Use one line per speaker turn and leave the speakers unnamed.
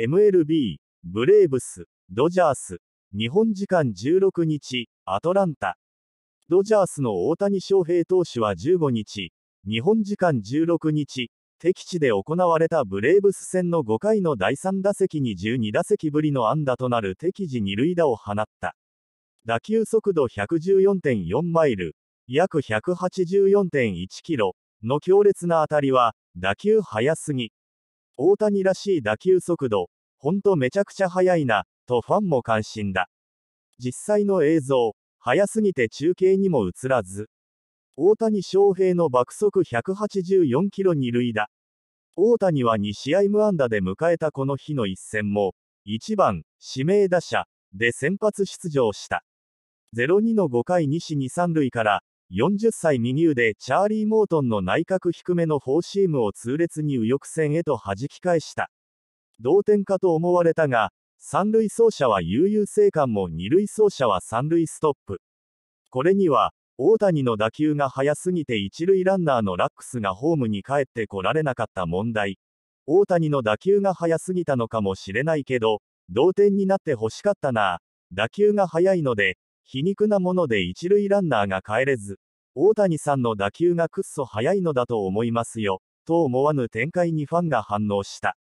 MLB、ブレーブス、ドジャース、日本時間16日、アトランタ。ドジャースの大谷翔平投手は15日、日本時間16日、敵地で行われたブレーブス戦の5回の第3打席に12打席ぶりの安打となる敵地二塁打を放った。打球速度114.4マイル、約184.1キロの強烈な当たりは、打球速すぎ、大谷らしい打球速度、ほんとめちゃくちゃ速いな、とファンも関心だ。実際の映像、速すぎて中継にも映らず。大谷翔平の爆速184キロ2塁打。大谷は2試合無安打で迎えたこの日の一戦も、1番、指名打者、で先発出場した。0-2の5回西2、3塁から、40歳未入でチャーリー・モートンの内角低めのフォーシームを痛烈に右翼線へと弾き返した。同点かと思われたが、三塁走者は悠々生還も二塁走者は三塁ストップ。これには、大谷の打球が速すぎて一塁ランナーのラックスがホームに帰ってこられなかった問題。大谷の打球が速すぎたのかもしれないけど、同点になって欲しかったな。打球が速いので、皮肉なもので一塁ランナーが帰れず、大谷さんの打球がくっそ速いのだと思いますよ、と思わぬ展開にファンが反応した。